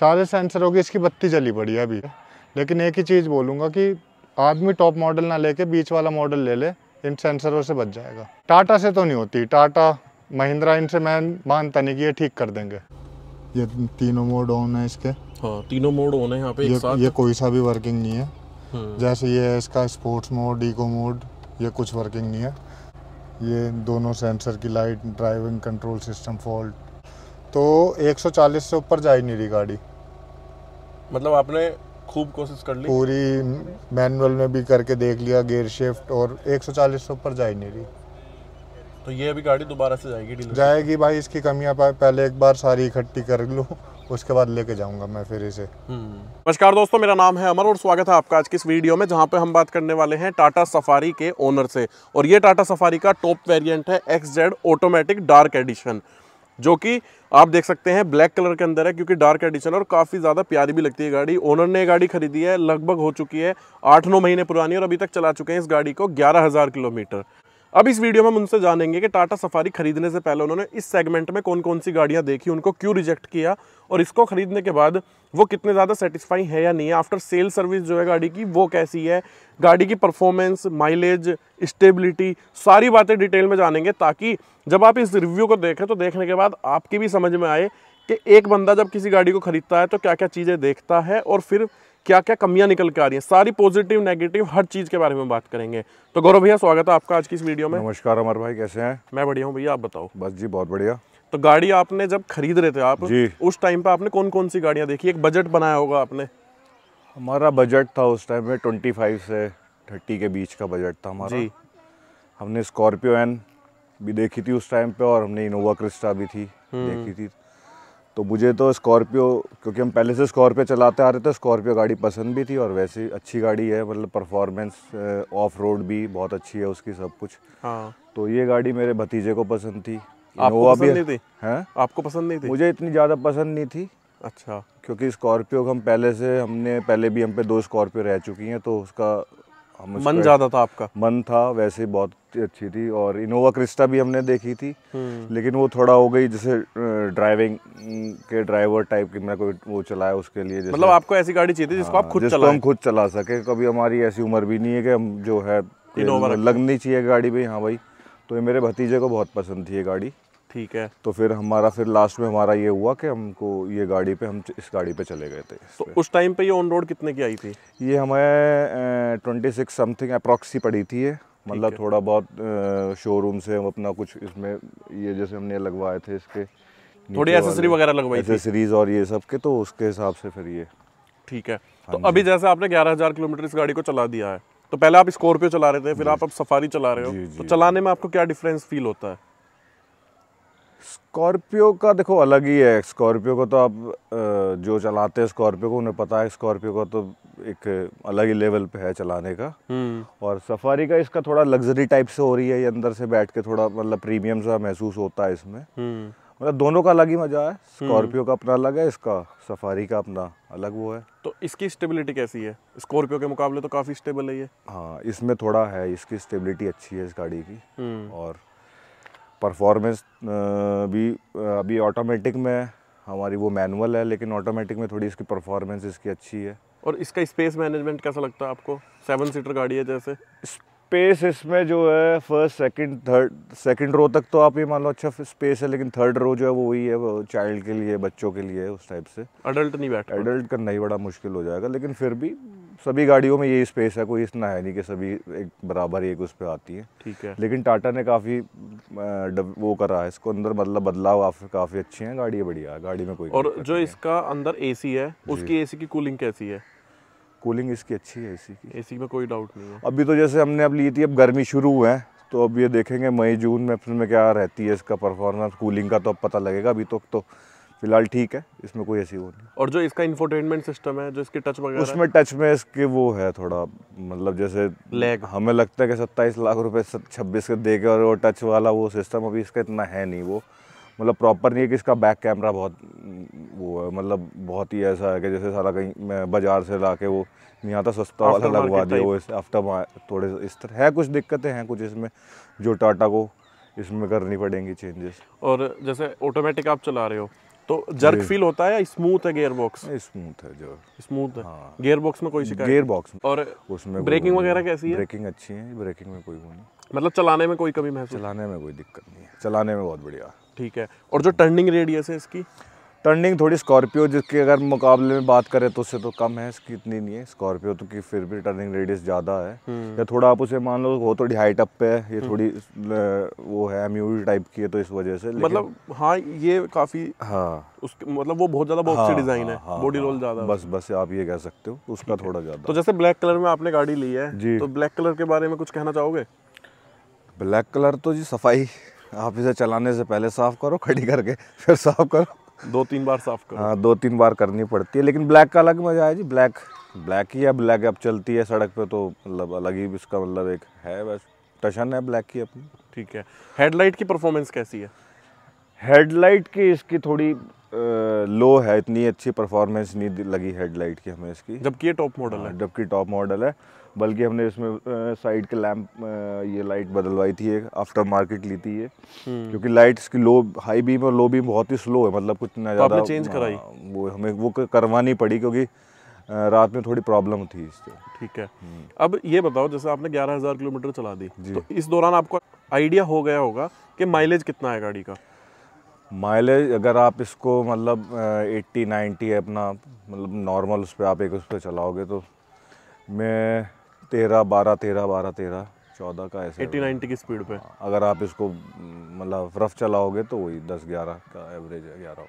सारे सेंसरों गए इसकी बत्ती जली पड़ी है अभी लेकिन एक ही चीज़ बोलूँगा कि आदमी टॉप मॉडल ना लेके बीच वाला मॉडल ले ले इन सेंसरों से बच जाएगा टाटा से तो नहीं होती टाटा महिंद्रा इनसे मैं मानता नहीं कि ये ठीक कर देंगे ये तीनों मोड ऑन है इसके हाँ तीनों मोड ऑन है यहाँ पे ये, साथ? ये कोई सा भी वर्किंग नहीं है हम्म। जैसे ये है इसका स्पोर्ट्स मोड इको मोड ये कुछ वर्किंग नहीं है ये दोनों सेंसर की light driving control system fault तो 140 से ऊपर जा ही नहीं रही गाड़ी मतलब आपने खूब कोशिश कर ली पूरी मैनुअल में भी करके देख लिया गियर शिफ्ट और 140 से ऊपर जा ही नहीं रही तो ये अभी गाड़ी दोबारा से जाएगी डीलर जाएगी भाई इसकी कमियां पहले एक बार सारी इकट्ठी कर लूँ उसके बाद लेके जाऊंगा मैं फिर इसे हम्म। नमस्कार दोस्तों मेरा नाम है अमर और स्वागत है आपका आज की इस वीडियो में जहां पे हम बात करने वाले हैं टाटा सफारी के ओनर से और ये टाटा सफारी का टॉप वेरिएंट है X Z automatic dark edition जो कि आप देख सकते हैं ब्लैक कलर के अंदर है क्योंकि डार्क एडिशन और काफ़ी ज़्यादा प्यारी भी लगती है गाड़ी ओनर ने गाड़ी खरीदी है लगभग हो चुकी है आठ नौ महीने पुरानी और अभी तक चला चुके हैं इस गाड़ी को ग्यारह किलोमीटर अब इस वीडियो में हम उनसे जानेंगे कि टाटा सफारी खरीदने से पहले उन्होंने इस सेगमेंट में कौन कौन सी गाड़ियां देखी उनको क्यों रिजेक्ट किया और इसको खरीदने के बाद वो कितने ज़्यादा सेटिस्फाई है या नहीं है आफ्टर सेल सर्विस जो है गाड़ी की वो कैसी है गाड़ी की परफॉर्मेंस माइलेज स्टेबिलिटी सारी बातें डिटेल में जानेंगे ताकि जब आप इस रिव्यू को देखें तो देखने के बाद आपकी भी समझ में आए कि एक बंदा जब किसी गाड़ी को खरीदता है तो क्या क्या चीज़ें देखता है और फिर क्या क्या कमियां निकल के आ रही हैं सारी पॉजिटिव नेगेटिव हर चीज़ के बारे में बात करेंगे तो गौरव भैया स्वागत है आपका आज की इस वीडियो में नमस्कार अमर भाई कैसे हैं मैं बढ़िया हूँ भैया आप बताओ बस जी बहुत बढ़िया तो गाड़ी आपने जब खरीद रहे थे आप जी उस टाइम पे आपने कौन कौन सी गाड़ियाँ देखी एक बजट बनाया होगा आपने हमारा बजट था उस टाइम में ट्वेंटी से थर्टी के बीच का बजट था हमारा जी हमने स्कॉर्पियो एन भी देखी थी उस टाइम पे और हमने इनोवा क्रिस्टा भी थी हम्म। देखी थी तो मुझे तो स्कॉर्पियो क्योंकि हम पहले से स्कॉर्पियो चलाते आ रहे थे स्कॉर्पियो गाड़ी पसंद भी थी और वैसे अच्छी गाड़ी है मतलब परफॉर्मेंस ऑफ रोड भी बहुत अच्छी है उसकी सब कुछ हाँ तो ये गाड़ी मेरे भतीजे को पसंद थी आपको पसंद नहीं थी है? हाँ? आपको पसंद नहीं थी मुझे इतनी ज़्यादा पसंद नहीं थी अच्छा क्योंकि स्कॉर्पियो हम पहले से हमने पहले भी हम पे दो स्कॉर्पियो रह चुकी हैं तो उसका मन ज़्यादा था आपका मन था वैसे बहुत अच्छी थी और इनोवा क्रिस्टा भी हमने देखी थी हम्म। लेकिन वो थोड़ा हो गई जैसे ड्राइविंग के ड्राइवर टाइप की मैं कोई वो चलाया उसके लिए जैसे मतलब आपको ऐसी गाड़ी चाहिए थी जिसको आप हाँ, खुद जिसको हम खुद चला सके कभी हमारी ऐसी उम्र भी नहीं है कि हम जो है लगनी चाहिए गाड़ी भी हाँ भाई तो ये मेरे भतीजे को बहुत पसंद थी ये गाड़ी ठीक है तो फिर हमारा फिर लास्ट में हमारा ये हुआ कि हमको ये गाड़ी पे हम इस गाड़ी पे चले गए थे तो उस टाइम पे ये ऑन रोड कितने की आई थी ये हमें ट्वेंटी सिक्स समथिंग अप्रॉक्सी पड़ी थी ये मतलब थोड़ा बहुत शोरूम से हम अपना कुछ इसमें ये जैसे हमने लगवाए थे इसके थोड़ी एसेसरी वगैरह लगवाई एसेसरीज और ये सब के तो उसके हिसाब से फिर ये ठीक है हाँ तो अभी जैसे आपने ग्यारह हज़ार किलोमीटर इस गाड़ी को चला दिया है तो पहले आप स्कॉर्पियो चला रहे थे फिर आप अब सफारी चला रहे हो तो चलाने में आपको क्या डिफरेंस फील होता है स्कॉर्पियो का देखो अलग ही है स्कॉर्पियो को तो आप जो चलाते हैं स्कॉर्पियो को उन्हें पता है स्कॉर्पियो का तो एक अलग ही लेवल पे है चलाने का हम्म। और सफारी का इसका थोड़ा लग्जरी टाइप से हो रही है ये अंदर से बैठ के थोड़ा मतलब प्रीमियम सा महसूस होता है इसमें हम्म। मतलब दोनों का अलग ही मजा है हम्म। स्कॉर्पियो का अपना अलग है इसका सफारी का अपना अलग वो है तो इसकी स्टेबिलिटी कैसी है स्कॉर्पियो के मुकाबले तो काफ़ी स्टेबल है ये हाँ इसमें थोड़ा है इसकी स्टेबिलिटी अच्छी है इस गाड़ी की और परफॉर्मेंस भी अभी ऑटोमेटिक में हमारी वो मैनुअल है लेकिन ऑटोमेटिक में थोड़ी इसकी परफॉर्मेंस इसकी अच्छी है और इसका स्पेस मैनेजमेंट कैसा लगता है आपको सेवन सीटर गाड़ी है जैसे स्पेस इसमें जो है first second third second row तक तो आप ये मान लो अच्छा स्पेस है लेकिन थर्ड रो जो है वो वही है वो चाइल्ड के लिए बच्चों के लिए उस टाइप से अडल्ट नहीं बैठ अडल्ट करना ही बड़ा मुश्किल हो जाएगा लेकिन फिर भी सभी गाड़ियों में यही स्पेस है कोई इतना है नहीं कि सभी एक बराबर एक उस पर आती है ठीक है लेकिन टाटा ने काफ़ी वो करा है इसको अंदर मतलब बदलाव काफ़ी अच्छे हैं गाड़ी बढ़िया है गाड़ी में कोई और जो इसका अंदर ए है उसकी ए की कूलिंग कैसी है कूलिंग इसकी अच्छी है एसी की एसी में कोई डाउट नहीं है अभी तो जैसे हमने अब ली थी अब गर्मी शुरू है तो अब ये देखेंगे मई जून में फिर में क्या रहती है इसका परफॉर्मेंस कूलिंग का तो अब पता लगेगा अभी तो, तो फिलहाल ठीक है इसमें कोई ऐसी वो नहीं और जो इसका इंफोटेनमेंट सिस्टम है जो इसके टच वगैरह उसमें टच में इसके वो है थोड़ा मतलब जैसे लैग हमें लगता है कि सत्ताईस लाख रुपए छब्बीस के दे के और वो टच वाला वो सिस्टम अभी इसका इतना है नहीं वो मतलब प्रॉपर नहीं है कि इसका बैक कैमरा बहुत वो है मतलब बहुत ही ऐसा है कि जैसे सारा कहीं मैं बाजार से ला के वो नहीं आता तो सस्ता वाला लगवा दिया वो इस आफ्टर थोड़े इस तरह है कुछ दिक्कतें हैं कुछ इसमें जो टाटा को इसमें करनी पड़ेंगी चेंजेस और जैसे ऑटोमेटिक आप चला रहे हो तो जर्क फील होता है या स्मूथ है गियर बॉक्स स्मूथ है जो स्मूथ है हाँ। गियर बॉक्स में कोई शिकायत गियर बॉक्स और उसमें ब्रेकिंग वगैरह कैसी है ब्रेकिंग अच्छी है ब्रेकिंग में कोई वो नहीं मतलब चलाने में कोई कमी महसूस चलाने में कोई दिक्कत नहीं है चलाने में बहुत बढ़िया ठीक है और जो टर्निंग रेडियस है इसकी टर्निंग थोड़ी स्कॉर्पियो जिसके अगर मुकाबले में बात करें तो उससे तो कम है इसकी इतनी नहीं है स्कॉर्पियो तो की फिर भी टर्निंग रेडियस ज़्यादा है हम्म। या थोड़ा आप उसे मान लो वो थोड़ी हाइट अप पे है ये हम्म। थोड़ी वो है एम टाइप की है तो इस वजह से मतलब हाँ ये काफ़ी हाँ उसके मतलब वो बहुत ज़्यादा बॉक्सी डिज़ाइन है बॉडी रोल ज़्यादा बस बस आप ये कह सकते हो उसका थोड़ा ज़्यादा तो जैसे ब्लैक कलर में आपने गाड़ी ली है जी तो ब्लैक कलर के बारे में कुछ कहना चाहोगे ब्लैक कलर तो जी सफाई आप इसे चलाने से पहले साफ़ करो खड़ी करके फिर साफ़ करो दो तीन बार साफ कर हाँ दो तीन बार करनी पड़ती है लेकिन ब्लैक का अलग मज़ा है जी ब्लैक ब्लैक ही है ब्लैक अब चलती है सड़क पे तो मतलब अलग ही इसका मतलब एक है बस टशन है ब्लैक की अपनी ठीक है हेडलाइट की परफॉर्मेंस कैसी है हेडलाइट की इसकी थोड़ी लो है इतनी अच्छी परफॉर्मेंस नहीं लगी हेडलाइट की हमें इसकी जबकि ये टॉप मॉडल हाँ, है जबकि टॉप मॉडल है बल्कि हमने इसमें साइड के लैम्प ये लाइट बदलवाई थी एक आफ्टर मार्केट ली थी ये हम्म। क्योंकि लाइट्स की लो हाई बीम और लो बीम बहुत ही स्लो है मतलब कुछ ना तो ज़्यादा चेंज हाँ, कराई वो हमें वो करवानी पड़ी क्योंकि रात में थोड़ी प्रॉब्लम थी इससे ठीक है हम्म। अब ये बताओ जैसे आपने ग्यारह हज़ार किलोमीटर चला दी तो इस दौरान आपको आइडिया हो गया होगा कि माइलेज कितना है गाड़ी का माइलेज अगर आप इसको मतलब 80 90 है अपना मतलब नॉर्मल उस पर आप एक उस पर चलाओगे तो मैं तेरह बारह तेरह बारह तेरह चौदह का ऐसे एट्टी नाइन्टी की स्पीड पे हाँ, अगर आप इसको मतलब रफ चलाओगे तो वही दस ग्यारह का एवरेज है ग्यारह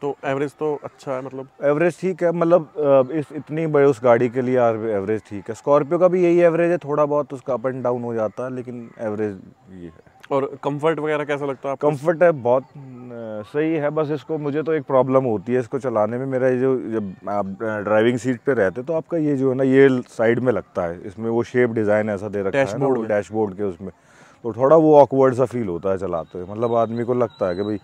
तो एवरेज तो अच्छा है मतलब एवरेज ठीक है मतलब इस इतनी बड़े उस गाड़ी के लिए एवरेज ठीक है स्कॉर्पियो का भी यही एवरेज है थोड़ा बहुत उसका अप एंड डाउन हो जाता है लेकिन एवरेज ये है और कंफर्ट वगैरह कैसा लगता है कंफर्ट है बहुत सही है बस इसको मुझे तो एक प्रॉब्लम होती है इसको चलाने में मेरा जो जब आप ड्राइविंग सीट पे रहते तो आपका ये जो है ना ये साइड में लगता है इसमें वो शेप डिज़ाइन ऐसा दे रखा है ना डैशबोर्ड के उसमें तो थोड़ा वो ऑकवर्ड सा फील होता है चलाते हुए मतलब आदमी को लगता है कि भाई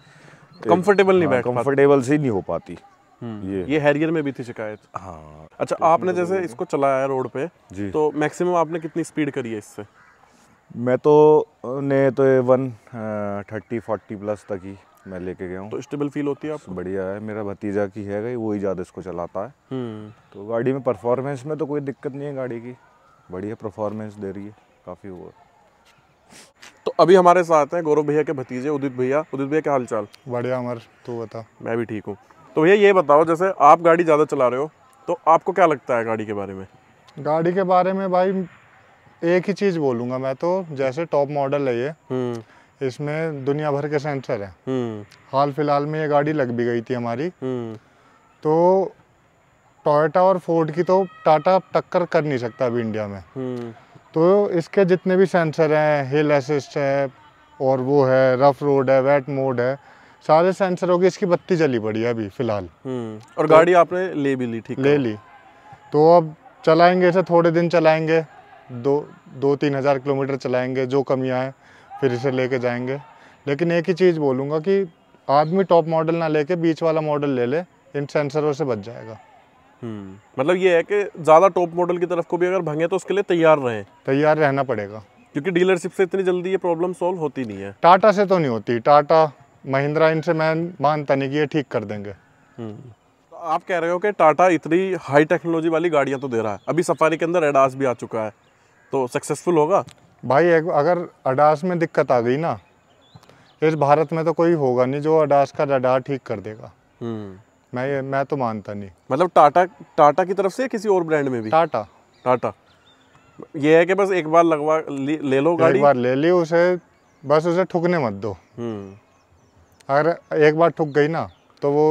कम्फर्टेबल नहीं हाँ, बैठ कम्फर्टेबल सी नहीं हो पाती हम्म, ये ये हैरियर में भी थी शिकायत हाँ अच्छा आपने जैसे इसको चलाया है रोड पे जी तो मैक्सिमम आपने कितनी स्पीड करी है इससे मैं तो ने तो ये वन थर्टी फोर्टी प्लस तक ही मैं लेके गया हूँ तो स्टेबल फील होती है आपको बढ़िया है मेरा भतीजा की है गई वही ज़्यादा इसको चलाता है हम्म। तो गाड़ी में परफॉर्मेंस में तो कोई दिक्कत नहीं है गाड़ी की बढ़िया परफॉर्मेंस दे रही है काफ़ी वो तो अभी हमारे साथ हैं गौरव भैया के भतीजे उदित भैया उदित भैया क्या हाल चाल बढ़िया अमर तू बता मैं भी ठीक हूँ तो भैया ये बताओ जैसे आप गाड़ी ज़्यादा चला रहे हो तो आपको क्या लगता है गाड़ी के बारे में गाड़ी के बारे में भाई एक ही चीज बोलूंगा मैं तो जैसे टॉप मॉडल है ये हम्म। इसमें दुनिया भर के सेंसर है हम्म। हाल फिलहाल में ये गाड़ी लग भी गई थी हमारी हम्म। तो टोयोटा और फोर्ड की तो टाटा टक्कर कर नहीं सकता अभी इंडिया में तो इसके जितने भी सेंसर हैं हिल असिस्ट है और वो है रफ रोड है वेट मोड है सारे सेंसरों गए इसकी बत्ती चली पड़ी है अभी फिलहाल और तो, गाड़ी आपने ले भी ली ठीक ले ली तो अब चलाएंगे इसे थोड़े दिन चलाएंगे दो दो तीन हज़ार किलोमीटर चलाएंगे जो कमियां हैं फिर इसे लेके जाएंगे लेकिन एक ही चीज़ बोलूँगा कि आदमी टॉप मॉडल ना लेके बीच वाला मॉडल ले ले इन सेंसरों से बच जाएगा हम्म, मतलब ये है कि ज़्यादा टॉप मॉडल की तरफ को भी अगर भंगे तो उसके लिए तैयार रहे तैयार रहना पड़ेगा क्योंकि डीलरशिप से इतनी जल्दी ये प्रॉब्लम सॉल्व होती नहीं है टाटा से तो नहीं होती टाटा महिंद्रा इनसे मैं मानता नहीं कि ये ठीक कर देंगे हम्म, तो आप कह रहे हो कि टाटा इतनी हाई टेक्नोलॉजी वाली गाड़ियां तो दे रहा है अभी सफारी के अंदर एडास भी आ चुका है तो सक्सेसफुल होगा भाई अगर अडास में दिक्कत आ गई ना तो इस भारत में तो कोई होगा नहीं जो अडास का रडार ठीक कर देगा हम्म। मैं ये मैं तो मानता नहीं मतलब टाटा टाटा की तरफ से किसी और ब्रांड में भी टाटा टाटा ये है कि बस एक बार लगवा ले लो गाड़ी एक बार ले ली उसे बस उसे ठुकने मत दो हम्म। अगर एक बार ठुक गई ना तो वो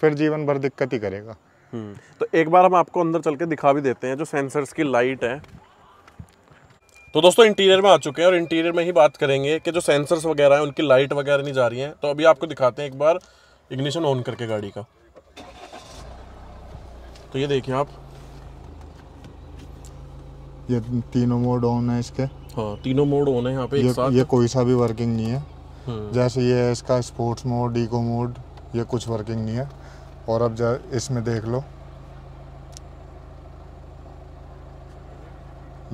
फिर जीवन भर दिक्कत ही करेगा हम्म। तो एक बार हम आपको अंदर चल के दिखा भी देते हैं जो सेंसर्स की लाइट है तो दोस्तों इंटीरियर में आ चुके हैं और इंटीरियर में ही बात करेंगे कि जो सेंसर्स वगैरह हैं उनकी लाइट वगैरह नहीं जा रही हैं तो अभी आपको दिखाते हैं एक बार इग्निशन ऑन करके गाड़ी का तो ये देखिए आप ये तीनों मोड ऑन है इसके हाँ तीनों मोड ऑन है यहाँ पे ये, एक साथ ये कोई सा भी वर्किंग नहीं है हम्म। जैसे ये इसका स्पोर्ट्स मोड इको मोड ये कुछ वर्किंग नहीं है और अब इसमें देख लो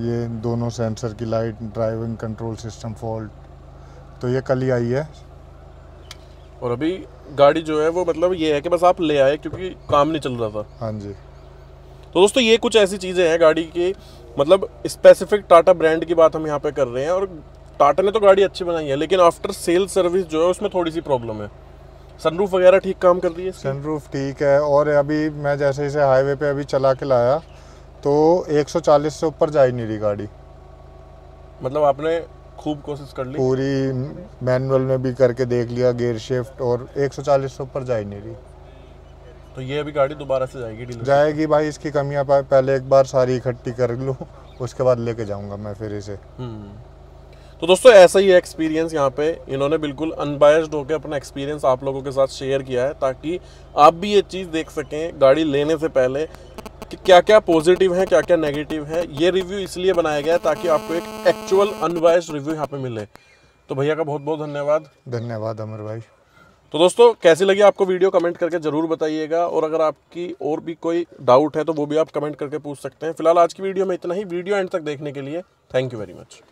ये दोनों सेंसर की light driving control system fault तो ये कल ही आई है और अभी गाड़ी जो है वो मतलब ये है कि बस आप ले आए क्योंकि काम नहीं चल रहा था हाँ जी तो दोस्तों ये कुछ ऐसी चीज़ें हैं गाड़ी की मतलब स्पेसिफिक टाटा ब्रांड की बात हम यहाँ पे कर रहे हैं और टाटा ने तो गाड़ी अच्छी बनाई है लेकिन आफ्टर सेल सर्विस जो है उसमें थोड़ी सी प्रॉब्लम है सनरूफ वगैरह ठीक काम कर रही है सनरूफ ठीक है और अभी मैं जैसे जैसे हाईवे पे अभी चला के लाया तो 140 से ऊपर जा ही नहीं रही गाड़ी मतलब आपने खूब कोशिश कर ली पूरी मैनुअल में भी करके देख लिया गियर शिफ्ट और 140 से ऊपर जा ही नहीं रही तो ये अभी गाड़ी दोबारा से जाएगी डीलर जाएगी भाई इसकी कमियां पहले एक बार सारी इकट्ठी कर लूँ उसके बाद लेके जाऊंगा मैं फिर इसे हम्म। तो दोस्तों ऐसा ही एक्सपीरियंस यहाँ पे इन्होंने बिल्कुल अनबायस्ड होकर अपना एक्सपीरियंस आप लोगों के साथ शेयर किया है ताकि आप भी ये चीज़ देख सकें गाड़ी लेने से पहले कि क्या क्या पॉजिटिव है क्या क्या नेगेटिव है ये रिव्यू इसलिए बनाया गया है ताकि आपको एक एक्चुअल अनवाइज रिव्यू यहाँ पे मिले तो भैया का बहुत बहुत धन्यवाद धन्यवाद अमर भाई तो दोस्तों कैसी लगी आपको वीडियो कमेंट करके ज़रूर बताइएगा और अगर आपकी और भी कोई डाउट है तो वो भी आप कमेंट करके पूछ सकते हैं फिलहाल आज की वीडियो में इतना ही वीडियो एंड तक देखने के लिए थैंक यू वेरी मच